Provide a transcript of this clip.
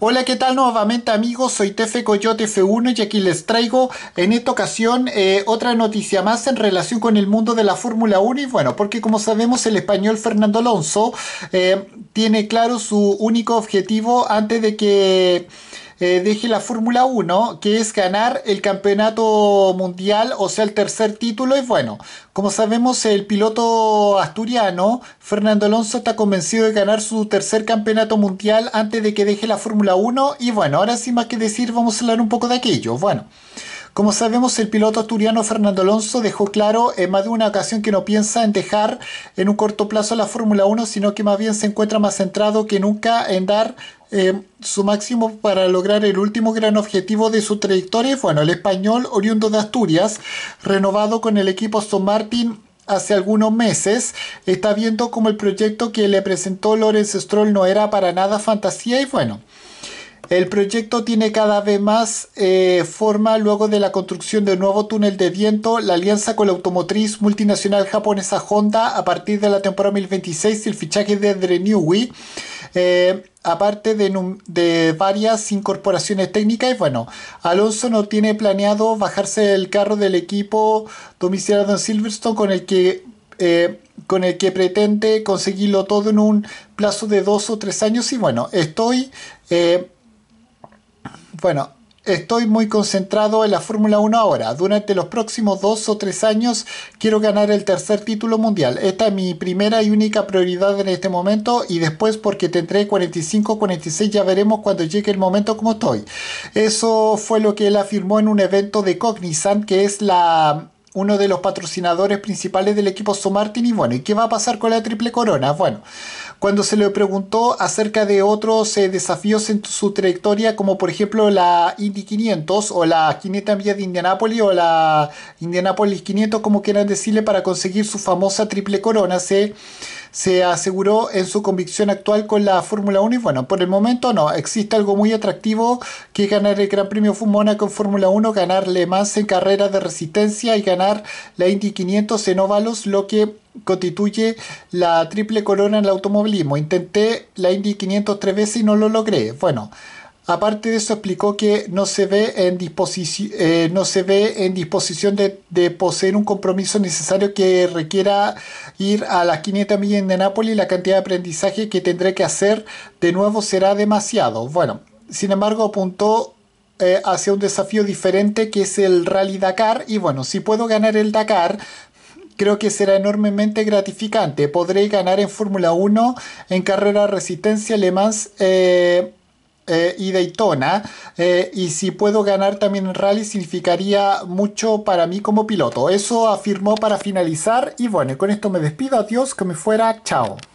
Hola, ¿qué tal nuevamente amigos? Soy Tefe Coyote F1 y aquí les traigo en esta ocasión eh, otra noticia más en relación con el mundo de la Fórmula 1 y bueno, porque como sabemos el español Fernando Alonso eh, tiene claro su único objetivo antes de que... Eh, deje la Fórmula 1, que es ganar el campeonato mundial, o sea, el tercer título. Y bueno, como sabemos, el piloto asturiano, Fernando Alonso, está convencido de ganar su tercer campeonato mundial antes de que deje la Fórmula 1. Y bueno, ahora sin más que decir, vamos a hablar un poco de aquello. Bueno. Como sabemos, el piloto asturiano Fernando Alonso dejó claro en más de una ocasión que no piensa en dejar en un corto plazo la Fórmula 1, sino que más bien se encuentra más centrado que nunca en dar eh, su máximo para lograr el último gran objetivo de su trayectoria. Bueno, el español oriundo de Asturias, renovado con el equipo Aston Martin hace algunos meses, está viendo como el proyecto que le presentó Lorenz Stroll no era para nada fantasía y bueno. El proyecto tiene cada vez más eh, forma luego de la construcción de nuevo túnel de viento, la alianza con la automotriz multinacional japonesa Honda a partir de la temporada 2026 y el fichaje de New eh, aparte de, varias incorporaciones técnicas. Y bueno, Alonso no tiene planeado bajarse el carro del equipo domiciliado en Silverstone con el que... Eh, con el que pretende conseguirlo todo en un plazo de dos o tres años y bueno, estoy eh, bueno, estoy muy concentrado en la Fórmula 1 ahora. Durante los próximos dos o tres años quiero ganar el tercer título mundial. Esta es mi primera y única prioridad en este momento y después porque tendré 45, 46, ya veremos cuando llegue el momento como estoy. Eso fue lo que él afirmó en un evento de Cognizant, que es la uno de los patrocinadores principales del equipo Martin Y bueno, ¿y qué va a pasar con la Triple Corona? Bueno, cuando se le preguntó acerca de otros eh, desafíos en su trayectoria, como por ejemplo la Indy 500 o la 500 vía de Indianápolis o la Indianapolis 500, como quieran decirle, para conseguir su famosa Triple Corona, se se aseguró en su convicción actual con la Fórmula 1 y bueno, por el momento no, existe algo muy atractivo que ganar el Gran Premio Fumona con Fórmula 1, ganarle más en carreras de resistencia y ganar la Indy 500 en óvalos, lo que constituye la triple corona en el automovilismo. Intenté la Indy 500 tres veces y no lo logré. Bueno, Aparte de eso, explicó que no se ve en, eh, no se ve en disposición de, poseer un compromiso necesario que requiera ir a las 500 millones de Nápoles y la cantidad de aprendizaje que tendré que hacer de nuevo será demasiado. Bueno, sin embargo, apuntó eh, hacia un desafío diferente que es el Rally Dakar y bueno, si puedo ganar el Dakar, creo que será enormemente gratificante. Podré ganar en Fórmula 1, en carrera resistencia, Le eh, eh, y Daytona. Eh, y si puedo ganar también en rally significaría mucho para mí como piloto. Eso afirmó para finalizar. Y bueno, con esto me despido. Adiós, que me fuera. Chao.